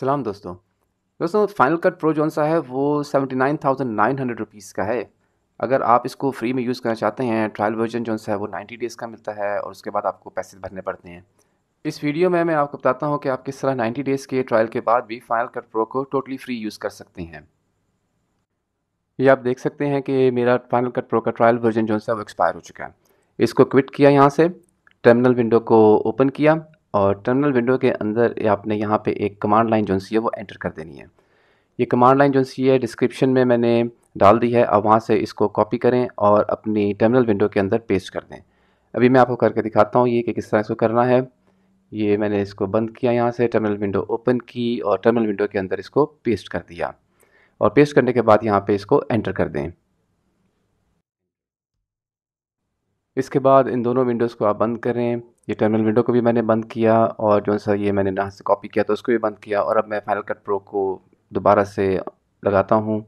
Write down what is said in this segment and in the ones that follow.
सलाम दोस्तों दोस्तों फाइनल कट प्रो जोन सा है वो seventy nine thousand nine hundred rupees का है अगर आप इसको फ्री में यूज़ करना चाहते हैं ट्रायल वर्जन जो है वो नाइन्टी डेज़ का मिलता है और उसके बाद आपको पैसे भरने पड़ते हैं इस वीडियो में मैं आपको बताता हूँ कि आप किस तरह नाइन्टी डेज़ के ट्रायल के बाद भी फाइनल कट प्रो को टोटली फ्री यूज़ कर सकते हैं ये आप देख सकते हैं कि मेरा फाइनल कट प्रो का ट्रायल वर्जन जो है वो एक्सपायर हो चुका है इसको क्विट किया यहाँ से टर्मिनल विंडो को ओपन किया और टर्मिनल विंडो के अंदर आपने यहाँ पे एक कमांड लाइन जो सी है वो एंटर कर देनी है ये कमांड लाइन जो सी है डिस्क्रिप्शन में मैंने डाल दी है अब वहाँ से इसको कॉपी करें और अपनी टर्मिनल विंडो के अंदर पेस्ट कर दें अभी मैं आपको करके दिखाता हूँ ये कि किस तरह इसको करना है ये मैंने इसको बंद किया यहाँ से टर्मिनल विंडो ओपन की और टर्मिनल विंडो के अंदर इसको पेस्ट कर दिया और पेस्ट करने के बाद यहाँ पे इसको एंटर कर दें इसके बाद इन दोनों विंडोज़ को आप बंद करें ये टर्मिनल विंडो को भी मैंने बंद किया और जो सा ये मैंने यहाँ से कॉपी किया तो उसको भी बंद किया और अब मैं फाइनल कट प्रो को दोबारा से लगाता हूँ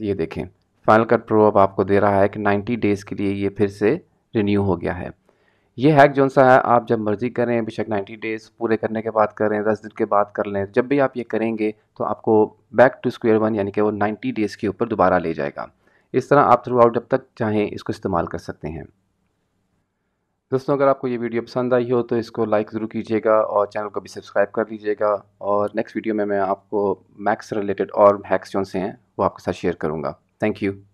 ये देखें फाइनल कट प्रो अब आपको दे रहा है कि नाइन्टी डेज़ के लिए ये फिर से रिन्यू हो गया है ये हैक जो सा है आप जब मर्ज़ी करें बेशक 90 डेज़ पूरे करने के बाद करें दस दिन के बाद कर लें जब भी आप ये करेंगे तो आपको बैक टू स्क्वेयर वन यानी कि वो 90 डेज़ के ऊपर दोबारा ले जाएगा इस तरह आप थ्रू आउट जब तक चाहें इसको इस्तेमाल कर सकते हैं दोस्तों अगर आपको ये वीडियो पसंद आई हो तो इसको लाइक ज़रूर कीजिएगा और चैनल को भी सब्सक्राइब कर लीजिएगा और नेक्स्ट वीडियो में मैं आपको मैक्स रिलेटेड और हैक्स जो से हैं वो आपके साथ शेयर करूँगा थैंक यू